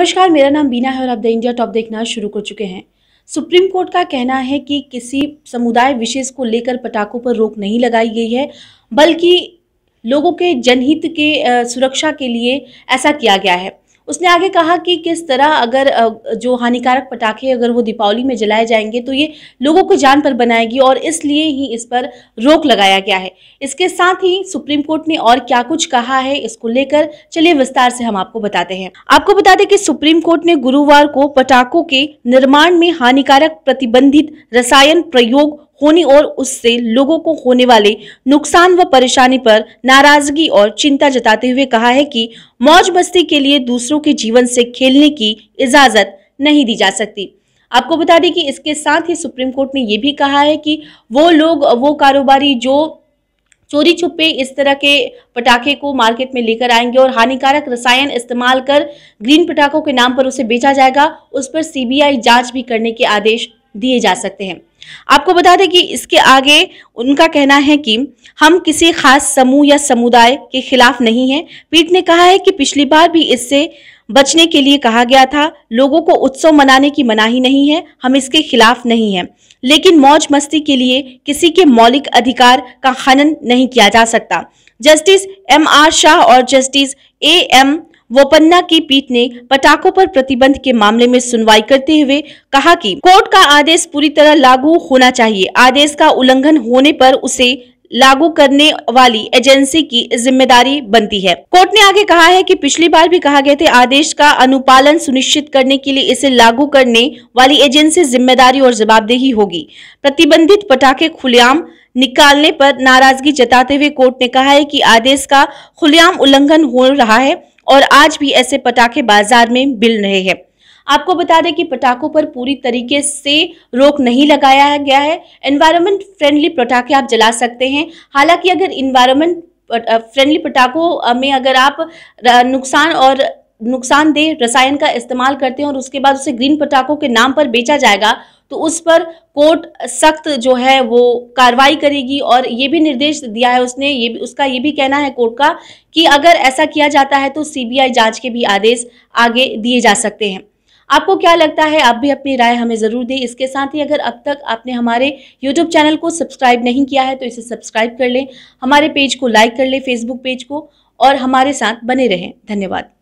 नमस्कार मेरा नाम बीना है और आप द इंडिया टॉप देखना शुरू कर चुके हैं सुप्रीम कोर्ट का कहना है कि किसी समुदाय विशेष को लेकर पटाखों पर रोक नहीं लगाई गई है बल्कि लोगों के जनहित के सुरक्षा के लिए ऐसा किया गया है उसने आगे कहा कि किस तरह अगर जो हानिकारक पटाखे अगर वो दीपावली में जलाए जाएंगे तो ये लोगों को जान पर बनाएगी और इसलिए ही इस पर रोक लगाया गया है इसके साथ ही सुप्रीम कोर्ट ने और क्या कुछ कहा है इसको लेकर चलिए विस्तार से हम आपको बताते हैं आपको बता दें कि सुप्रीम कोर्ट ने गुरुवार को पटाखों के निर्माण में हानिकारक प्रतिबंधित रसायन प्रयोग होने और उससे लोगों को होने वाले नुकसान व परेशानी पर नाराजगी और चिंता जताते हुए कहा है कि मौज मस्ती के लिए दूसरों के जीवन से खेलने की इजाजत नहीं दी जा सकती आपको बता दें कि इसके साथ ही सुप्रीम कोर्ट ने यह भी कहा है कि वो लोग वो कारोबारी जो चोरी छुपे इस तरह के पटाखे को मार्केट में लेकर आएंगे और हानिकारक रसायन इस्तेमाल कर ग्रीन पटाखों के नाम पर उसे बेचा जाएगा उस पर सीबीआई जांच भी करने के आदेश दिए जा सकते हैं आपको बता दें कि इसके आगे उनका कहना है कि हम किसी खास समूह या समुदाय के खिलाफ नहीं हैं पीठ ने कहा है कि पिछली बार भी इससे बचने के लिए कहा गया था लोगों को उत्सव मनाने की मनाही नहीं है हम इसके खिलाफ नहीं हैं लेकिन मौज मस्ती के लिए किसी के मौलिक अधिकार का हनन नहीं किया जा सकता जस्टिस एम आर शाह और जस्टिस ए एम वोपन्ना की पीठ ने पटाखों पर प्रतिबंध के मामले में सुनवाई करते हुए कहा कि कोर्ट का आदेश पूरी तरह लागू होना चाहिए आदेश का उल्लंघन होने पर उसे लागू करने वाली एजेंसी की जिम्मेदारी बनती है कोर्ट ने आगे कहा है कि पिछली बार भी कहा गया था आदेश का अनुपालन सुनिश्चित करने के लिए इसे लागू करने वाली एजेंसी जिम्मेदारी और जवाबदेही होगी प्रतिबंधित पटाखे खुलेआम निकालने पर नाराजगी जताते हुए कोर्ट ने कहा है कि आदेश का खुलेआम उल्लंघन हो रहा है और आज भी ऐसे पटाखे बाजार में मिल रहे हैं आपको बता दें कि पटाखों पर पूरी तरीके से रोक नहीं लगाया गया है एनवायरमेंट फ्रेंडली पटाखे आप जला सकते हैं हालांकि अगर इन्वायरमेंट फ्रेंडली पटाखों में अगर आप नुकसान और नुकसानदेह रसायन का इस्तेमाल करते हैं और उसके बाद उसे ग्रीन पटाखों के नाम पर बेचा जाएगा तो उस पर कोर्ट सख्त जो है वो कार्रवाई करेगी और ये भी निर्देश दिया है उसने ये भी उसका ये भी कहना है कोर्ट का कि अगर ऐसा किया जाता है तो सीबीआई जांच के भी आदेश आगे दिए जा सकते हैं आपको क्या लगता है आप भी अपनी राय हमें ज़रूर दें इसके साथ ही अगर अब तक आपने हमारे यूट्यूब चैनल को सब्सक्राइब नहीं किया है तो इसे सब्सक्राइब कर लें हमारे पेज को लाइक कर लें फेसबुक पेज को और हमारे साथ बने रहें धन्यवाद